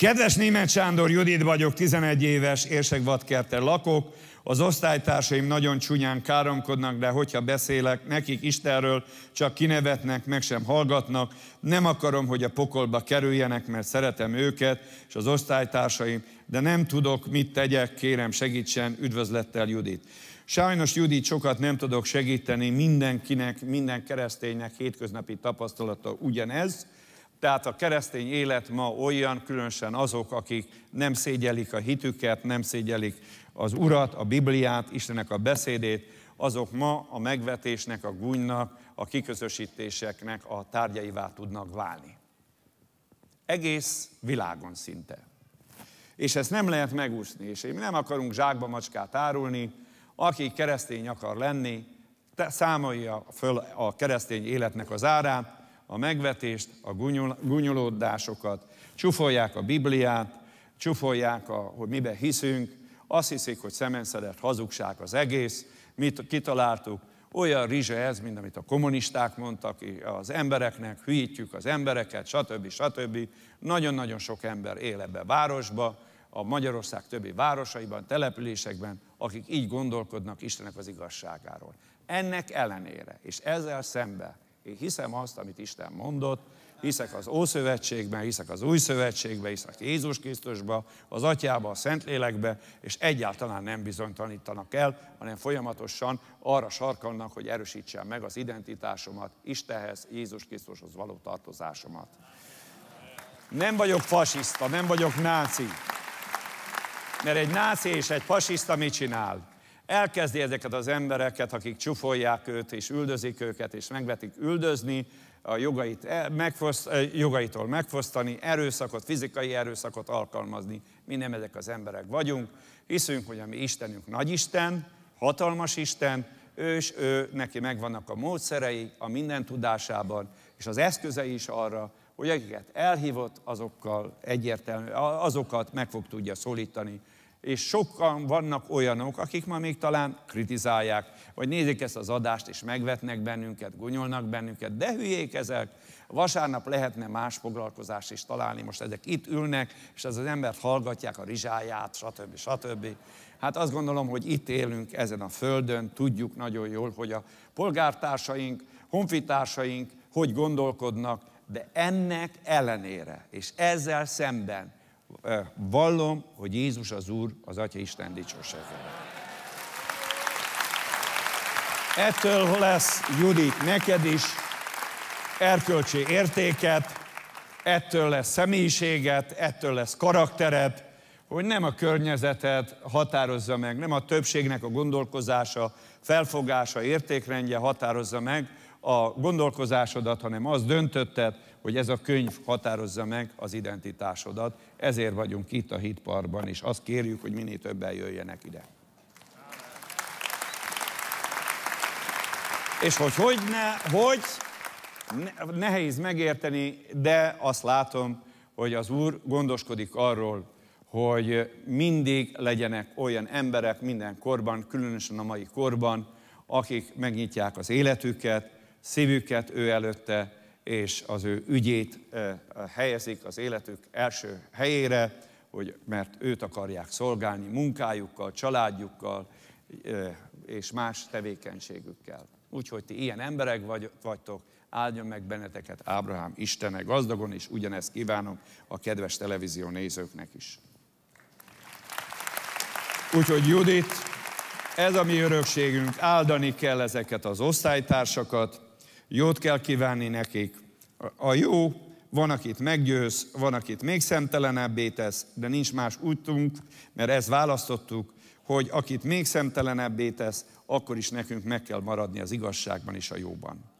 Kedves német Sándor, Judit vagyok, 11 éves, Érsegvadkerten lakok. Az osztálytársaim nagyon csúnyán káromkodnak, de hogyha beszélek, nekik Istenről csak kinevetnek, meg sem hallgatnak. Nem akarom, hogy a pokolba kerüljenek, mert szeretem őket és az osztálytársaim, de nem tudok, mit tegyek, kérem segítsen, üdvözlettel Judit. Sajnos Judit sokat nem tudok segíteni, mindenkinek, minden kereszténynek hétköznapi tapasztalata ugyanez, tehát a keresztény élet ma olyan, különösen azok, akik nem szégyelik a hitüket, nem szégyelik az Urat, a Bibliát, Istenek a beszédét, azok ma a megvetésnek, a gúnynak, a kiközösítéseknek a tárgyaivá tudnak válni. Egész világon szinte. És ezt nem lehet megúszni, és mi nem akarunk zsákba macskát árulni, aki keresztény akar lenni, számolja föl a keresztény életnek az árát, a megvetést, a gunyolódásokat, csúfolják a Bibliát, csúfolják, a, hogy miben hiszünk, azt hiszik, hogy szemenszedett hazugság az egész, mit kitaláltuk, olyan rizse ez, mint amit a kommunisták mondtak az embereknek, hülyítjük az embereket, stb. stb. Nagyon-nagyon sok ember él ebbe a városba, a Magyarország többi városaiban, településekben, akik így gondolkodnak Istenek az igazságáról. Ennek ellenére, és ezzel szemben én hiszem azt, amit Isten mondott, hiszek az Ószövetségben, hiszek az Új Szövetségben, hiszek Jézus Krisztusba, az Atyába, a Szentlélekbe, és egyáltalán nem bizonytalanítanak el, hanem folyamatosan arra sarkannak, hogy erősítsen meg az identitásomat, Istenhez, Jézus Krisztushoz való tartozásomat. Nem vagyok fasiszta, nem vagyok náci. Mert egy náci és egy fasiszta mit csinál? elkezdi ezeket az embereket, akik csufolják őt, és üldözik őket, és megvetik üldözni, a jogait e, megfoszt, e, jogaitól megfosztani, erőszakot, fizikai erőszakot alkalmazni. Mi nem ezek az emberek vagyunk. Hiszünk, hogy a mi Istenünk nagy Isten, hatalmas Isten, ő és ő, neki megvannak a módszerei a minden tudásában, és az eszközei is arra, hogy akiket elhívott, azokkal egyértelmű, azokat meg fog tudja szólítani, és sokan vannak olyanok, akik ma még talán kritizálják, vagy nézik ezt az adást, és megvetnek bennünket, gonyolnak bennünket, de hülyék ezek. Vasárnap lehetne más foglalkozás is találni, most ezek itt ülnek, és ez az embert hallgatják a rizsáját, stb. stb. Hát azt gondolom, hogy itt élünk ezen a földön, tudjuk nagyon jól, hogy a polgártársaink, honfitársaink hogy gondolkodnak, de ennek ellenére, és ezzel szemben Eh, vallom, hogy Jézus az Úr, az Atya Isten dicsősége. Ettől lesz, Judit, neked is erkölcsi értéket, ettől lesz személyiséget, ettől lesz karaktered, hogy nem a környezetet határozza meg, nem a többségnek a gondolkozása, felfogása, értékrendje határozza meg a gondolkozásodat, hanem az döntötted hogy ez a könyv határozza meg az identitásodat. Ezért vagyunk itt a hitparban, és azt kérjük, hogy minél többen jöjjenek ide. És hogy hogy ne, hogy nehéz megérteni, de azt látom, hogy az Úr gondoskodik arról, hogy mindig legyenek olyan emberek minden korban, különösen a mai korban, akik megnyitják az életüket, szívüket ő előtte, és az ő ügyét helyezik az életük első helyére, hogy, mert őt akarják szolgálni munkájukkal, családjukkal és más tevékenységükkel. Úgyhogy ti ilyen emberek vagy, vagytok, áldjon meg benneteket Ábrahám Istene gazdagon, és ugyanezt kívánom a kedves televízió nézőknek is. Úgyhogy Judit, ez a mi örökségünk, áldani kell ezeket az osztálytársakat, jót kell kívánni nekik, a jó, van, akit meggyőz, van, akit még szemtelenebbé tesz, de nincs más útunk, mert ezt választottuk, hogy akit még szemtelenebbé tesz, akkor is nekünk meg kell maradni az igazságban és a jóban.